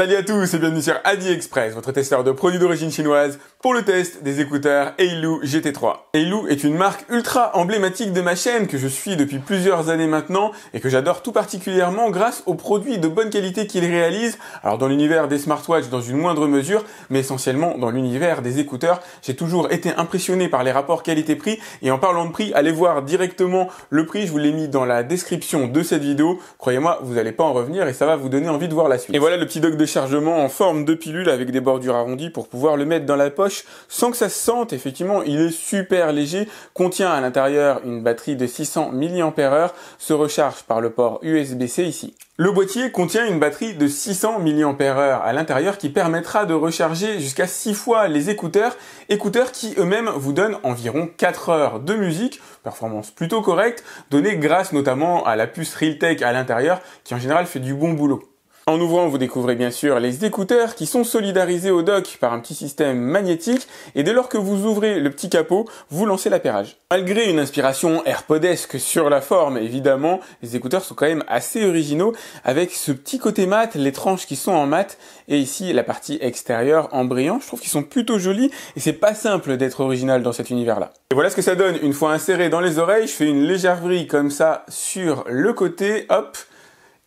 Salut à tous et bienvenue sur Express, votre testeur de produits d'origine chinoise pour le test des écouteurs Eilu GT3. Eilu est une marque ultra emblématique de ma chaîne que je suis depuis plusieurs années maintenant et que j'adore tout particulièrement grâce aux produits de bonne qualité qu'ils réalisent. Alors dans l'univers des smartwatches dans une moindre mesure, mais essentiellement dans l'univers des écouteurs, j'ai toujours été impressionné par les rapports qualité-prix et en parlant de prix, allez voir directement le prix, je vous l'ai mis dans la description de cette vidéo. Croyez-moi, vous n'allez pas en revenir et ça va vous donner envie de voir la suite. Et voilà le petit doc de chargement en forme de pilule avec des bordures arrondies pour pouvoir le mettre dans la poche sans que ça se sente. Effectivement, il est super léger, contient à l'intérieur une batterie de 600 mAh, se recharge par le port USB-C ici. Le boîtier contient une batterie de 600 mAh à l'intérieur qui permettra de recharger jusqu'à 6 fois les écouteurs, écouteurs qui eux-mêmes vous donnent environ 4 heures de musique, performance plutôt correcte, donnée grâce notamment à la puce Realtek à l'intérieur qui en général fait du bon boulot. En ouvrant, vous découvrez bien sûr les écouteurs qui sont solidarisés au dock par un petit système magnétique et dès lors que vous ouvrez le petit capot, vous lancez l'appairage. Malgré une inspiration airpodesque sur la forme, évidemment, les écouteurs sont quand même assez originaux avec ce petit côté mat, les tranches qui sont en mat et ici la partie extérieure en brillant. Je trouve qu'ils sont plutôt jolis et c'est pas simple d'être original dans cet univers-là. Et voilà ce que ça donne une fois inséré dans les oreilles. Je fais une légère vrille comme ça sur le côté, hop,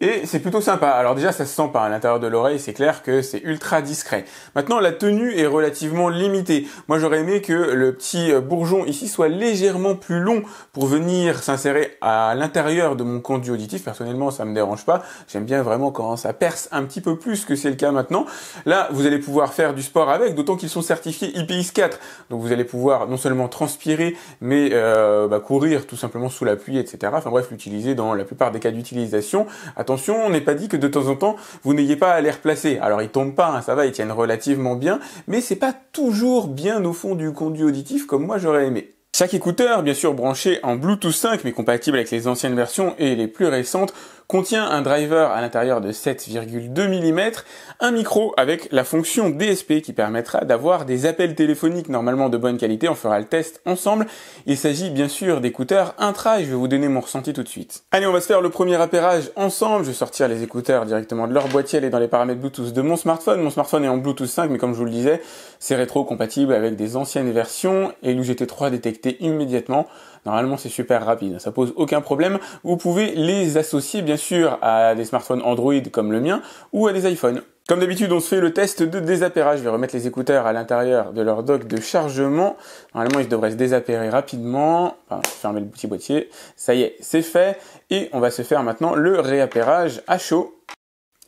et c'est plutôt sympa. Alors déjà, ça se sent pas à l'intérieur de l'oreille, c'est clair que c'est ultra discret. Maintenant, la tenue est relativement limitée. Moi, j'aurais aimé que le petit bourgeon ici soit légèrement plus long pour venir s'insérer à l'intérieur de mon conduit auditif. Personnellement, ça me dérange pas. J'aime bien vraiment quand ça perce un petit peu plus que c'est le cas maintenant. Là, vous allez pouvoir faire du sport avec, d'autant qu'ils sont certifiés IPX4. Donc vous allez pouvoir non seulement transpirer, mais euh, bah, courir tout simplement sous la pluie, etc. Enfin bref, l'utiliser dans la plupart des cas d'utilisation attention, on n'est pas dit que de temps en temps, vous n'ayez pas à les replacer. Alors ils tombent pas, hein, ça va, ils tiennent relativement bien, mais c'est pas toujours bien au fond du conduit auditif comme moi j'aurais aimé. Chaque écouteur, bien sûr branché en Bluetooth 5 mais compatible avec les anciennes versions et les plus récentes, contient un driver à l'intérieur de 7,2 mm, un micro avec la fonction DSP qui permettra d'avoir des appels téléphoniques normalement de bonne qualité, on fera le test ensemble. Il s'agit bien sûr d'écouteurs intra et je vais vous donner mon ressenti tout de suite. Allez, on va se faire le premier appairage ensemble, je vais sortir les écouteurs directement de leur boîtier, et dans les paramètres Bluetooth de mon smartphone. Mon smartphone est en Bluetooth 5 mais comme je vous le disais, c'est rétro-compatible avec des anciennes versions et l'UGT3 détecté immédiatement Normalement, c'est super rapide, ça pose aucun problème. Vous pouvez les associer bien sûr à des smartphones Android comme le mien ou à des iPhones. Comme d'habitude, on se fait le test de désappairage. Je vais remettre les écouteurs à l'intérieur de leur dock de chargement. Normalement, ils devraient se désappairer rapidement. Enfin, fermer le petit boîtier. Ça y est, c'est fait. Et on va se faire maintenant le réappairage à chaud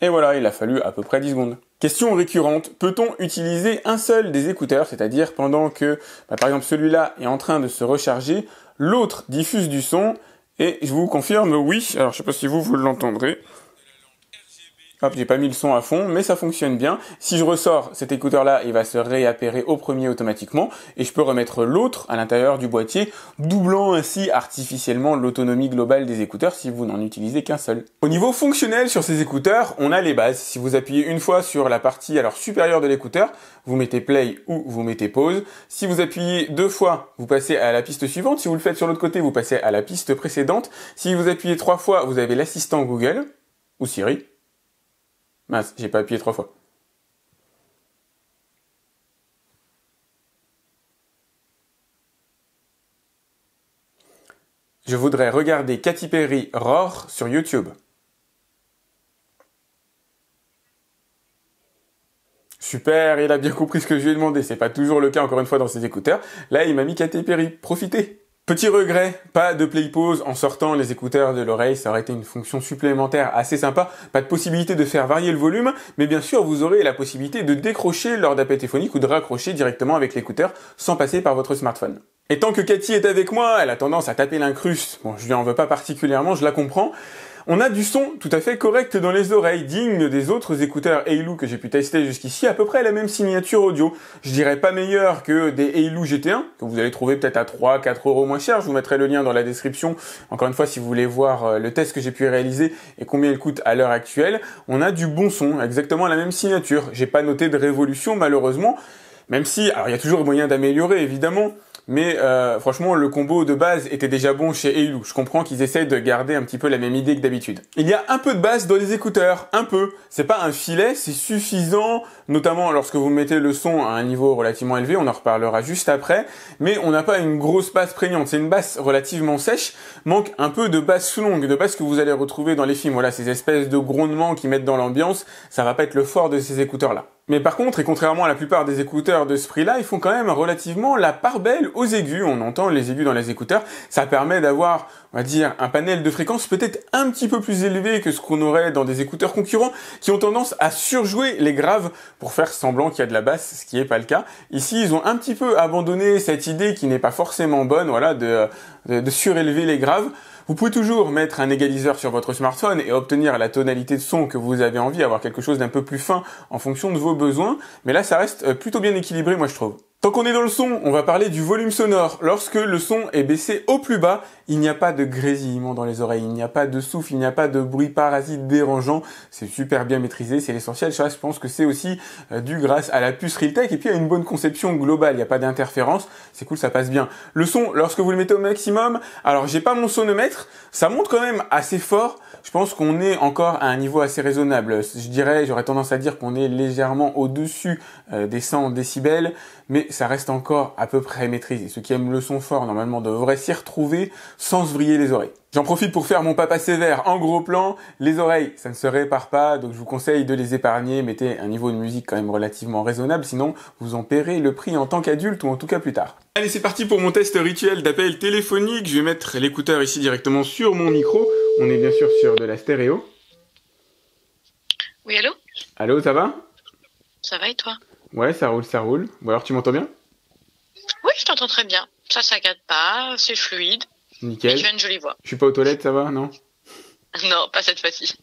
et voilà, il a fallu à peu près 10 secondes. Question récurrente, peut-on utiliser un seul des écouteurs, c'est-à-dire pendant que, bah, par exemple, celui-là est en train de se recharger, l'autre diffuse du son, et je vous confirme, oui, alors je sais pas si vous, vous l'entendrez, Hop, j'ai pas mis le son à fond, mais ça fonctionne bien. Si je ressors cet écouteur-là, il va se réappairer au premier automatiquement, et je peux remettre l'autre à l'intérieur du boîtier, doublant ainsi artificiellement l'autonomie globale des écouteurs si vous n'en utilisez qu'un seul. Au niveau fonctionnel sur ces écouteurs, on a les bases. Si vous appuyez une fois sur la partie alors supérieure de l'écouteur, vous mettez play ou vous mettez pause. Si vous appuyez deux fois, vous passez à la piste suivante. Si vous le faites sur l'autre côté, vous passez à la piste précédente. Si vous appuyez trois fois, vous avez l'assistant Google ou Siri Mince, j'ai pas appuyé trois fois. Je voudrais regarder Katy Perry Roar sur YouTube. Super, il a bien compris ce que je lui ai demandé. C'est pas toujours le cas, encore une fois, dans ses écouteurs. Là, il m'a mis Katy Perry. Profitez! Petit regret, pas de play pause en sortant les écouteurs de l'oreille, ça aurait été une fonction supplémentaire assez sympa, pas de possibilité de faire varier le volume, mais bien sûr vous aurez la possibilité de décrocher lors d'appel téléphonique ou de raccrocher directement avec l'écouteur sans passer par votre smartphone. Et tant que Cathy est avec moi, elle a tendance à taper l'incruste, bon je lui en veux pas particulièrement, je la comprends, on a du son tout à fait correct dans les oreilles, digne des autres écouteurs Eilu que j'ai pu tester jusqu'ici, à peu près la même signature audio. Je dirais pas meilleur que des Eilu GT1, que vous allez trouver peut-être à 3, 4 euros moins cher. Je vous mettrai le lien dans la description. Encore une fois, si vous voulez voir euh, le test que j'ai pu réaliser et combien il coûte à l'heure actuelle, on a du bon son, exactement la même signature. J'ai pas noté de révolution, malheureusement. Même si, alors il y a toujours moyen d'améliorer, évidemment. Mais euh, franchement, le combo de base était déjà bon chez Eilu. Je comprends qu'ils essaient de garder un petit peu la même idée que d'habitude. Il y a un peu de basse dans les écouteurs, un peu. C'est pas un filet, c'est suffisant, notamment lorsque vous mettez le son à un niveau relativement élevé. On en reparlera juste après. Mais on n'a pas une grosse basse prégnante. C'est une basse relativement sèche. Manque un peu de basse sous longue, de basse que vous allez retrouver dans les films. Voilà, ces espèces de grondements qui mettent dans l'ambiance. Ça va pas être le fort de ces écouteurs là. Mais par contre, et contrairement à la plupart des écouteurs de ce prix-là, ils font quand même relativement la part belle aux aigus. On entend les aigus dans les écouteurs. Ça permet d'avoir, on va dire, un panel de fréquences peut-être un petit peu plus élevé que ce qu'on aurait dans des écouteurs concurrents qui ont tendance à surjouer les graves pour faire semblant qu'il y a de la basse, ce qui n'est pas le cas. Ici, ils ont un petit peu abandonné cette idée qui n'est pas forcément bonne, voilà, de surélever les graves. Vous pouvez toujours mettre un égaliseur sur votre smartphone et obtenir la tonalité de son que vous avez envie, avoir quelque chose d'un peu plus fin en fonction de vos besoins, mais là ça reste euh, plutôt bien équilibré moi je trouve. Tant qu'on est dans le son, on va parler du volume sonore. Lorsque le son est baissé au plus bas, il n'y a pas de grésillement dans les oreilles, il n'y a pas de souffle, il n'y a pas de bruit parasite dérangeant. C'est super bien maîtrisé, c'est l'essentiel. je pense que c'est aussi euh, dû grâce à la puce Realtek et puis à une bonne conception globale. Il n'y a pas d'interférence, c'est cool, ça passe bien. Le son, lorsque vous le mettez au maximum, alors j'ai pas mon sonomètre, ça monte quand même assez fort, je pense qu'on est encore à un niveau assez raisonnable. Je dirais, j'aurais tendance à dire qu'on est légèrement au-dessus euh, des 100 décibels, mais ça reste encore à peu près maîtrisé. Ceux qui aiment le son fort, normalement, devraient s'y retrouver sans se vriller les oreilles. J'en profite pour faire mon papa sévère en gros plan. Les oreilles, ça ne se répare pas, donc je vous conseille de les épargner. Mettez un niveau de musique quand même relativement raisonnable, sinon vous en paierez le prix en tant qu'adulte ou en tout cas plus tard. Allez, c'est parti pour mon test rituel d'appel téléphonique. Je vais mettre l'écouteur ici directement sur mon micro. On est bien sûr sur de la stéréo. Oui, allô Allô, ça va Ça va et toi Ouais, ça roule, ça roule. Ou alors tu m'entends bien Oui, je t'entends très bien. Ça gâte pas, c'est fluide. Nickel. Et tu as une jolie voix. Je suis pas aux toilettes, ça va, non Non, pas cette fois-ci.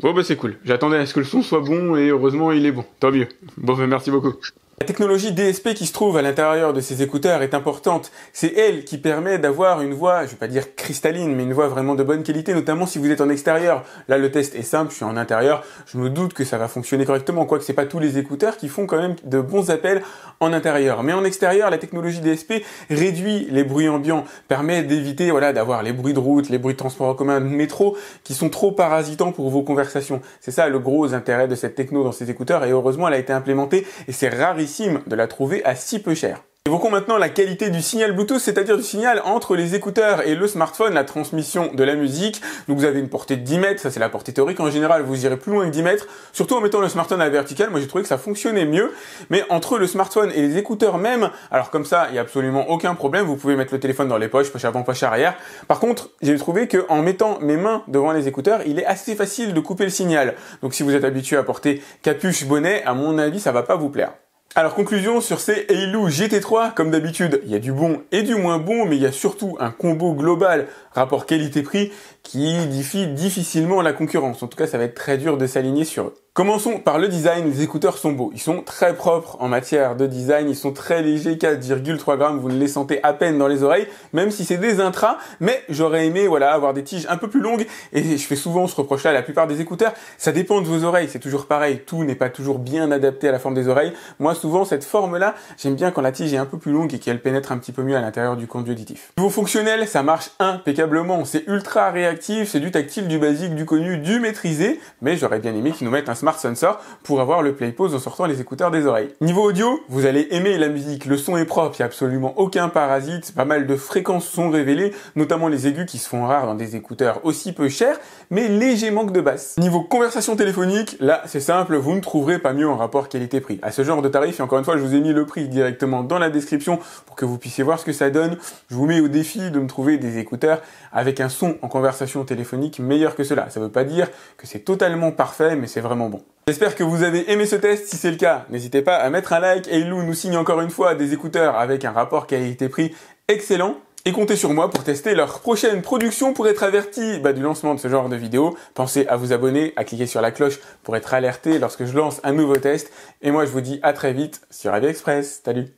Bon, bah c'est cool. J'attendais à ce que le son soit bon et heureusement il est bon. Tant mieux. Bon, bah, merci beaucoup. La technologie DSP qui se trouve à l'intérieur de ces écouteurs est importante. C'est elle qui permet d'avoir une voix, je vais pas dire cristalline, mais une voix vraiment de bonne qualité, notamment si vous êtes en extérieur. Là, le test est simple, je suis en intérieur, je me doute que ça va fonctionner correctement, quoique c'est pas tous les écouteurs qui font quand même de bons appels en intérieur. Mais en extérieur, la technologie DSP réduit les bruits ambiants, permet d'éviter, voilà, d'avoir les bruits de route, les bruits de transport en commun, de métro, qui sont trop parasitants pour vos conversations. C'est ça le gros intérêt de cette techno dans ces écouteurs, et heureusement, elle a été implémentée, et c'est ici de la trouver à si peu cher. Évoquons maintenant la qualité du signal Bluetooth, c'est-à-dire du signal entre les écouteurs et le smartphone, la transmission de la musique. Donc vous avez une portée de 10 mètres, ça c'est la portée théorique en général, vous irez plus loin que 10 mètres, surtout en mettant le smartphone à la verticale, moi j'ai trouvé que ça fonctionnait mieux, mais entre le smartphone et les écouteurs même, alors comme ça il n'y a absolument aucun problème, vous pouvez mettre le téléphone dans les poches, poche avant, poche arrière. Par contre, j'ai trouvé qu'en mettant mes mains devant les écouteurs, il est assez facile de couper le signal. Donc si vous êtes habitué à porter capuche, bonnet, à mon avis ça ne va pas vous plaire. Alors conclusion sur ces Lou GT3, comme d'habitude, il y a du bon et du moins bon, mais il y a surtout un combo global rapport qualité-prix qui diffie difficilement la concurrence. En tout cas, ça va être très dur de s'aligner sur eux. Commençons par le design, les écouteurs sont beaux, ils sont très propres en matière de design, ils sont très légers, 4,3 grammes, vous ne les sentez à peine dans les oreilles, même si c'est des intras, mais j'aurais aimé voilà avoir des tiges un peu plus longues, et je fais souvent ce reproche là à la plupart des écouteurs, ça dépend de vos oreilles, c'est toujours pareil, tout n'est pas toujours bien adapté à la forme des oreilles, moi souvent cette forme là, j'aime bien quand la tige est un peu plus longue et qu'elle pénètre un petit peu mieux à l'intérieur du conduit auditif. Niveau fonctionnel, ça marche impeccablement, c'est ultra réactif, c'est du tactile, du basique, du connu, du maîtrisé, mais j'aurais bien aimé qu'ils nous mettent un smart sensor pour avoir le play pause en sortant les écouteurs des oreilles. Niveau audio, vous allez aimer la musique, le son est propre, il n'y a absolument aucun parasite, pas mal de fréquences sont révélées, notamment les aigus qui se font rares dans des écouteurs aussi peu chers, mais léger manque de basse. Niveau conversation téléphonique, là c'est simple, vous ne trouverez pas mieux en rapport qualité-prix. À ce genre de tarif, et encore une fois je vous ai mis le prix directement dans la description pour que vous puissiez voir ce que ça donne, je vous mets au défi de me trouver des écouteurs avec un son en conversation téléphonique meilleur que cela. Ça ne veut pas dire que c'est totalement parfait, mais c'est vraiment J'espère que vous avez aimé ce test, si c'est le cas, n'hésitez pas à mettre un like. Et Lou nous signe encore une fois des écouteurs avec un rapport qualité-prix excellent. Et comptez sur moi pour tester leur prochaine production pour être averti bah, du lancement de ce genre de vidéo. Pensez à vous abonner, à cliquer sur la cloche pour être alerté lorsque je lance un nouveau test. Et moi je vous dis à très vite sur Aliexpress. Salut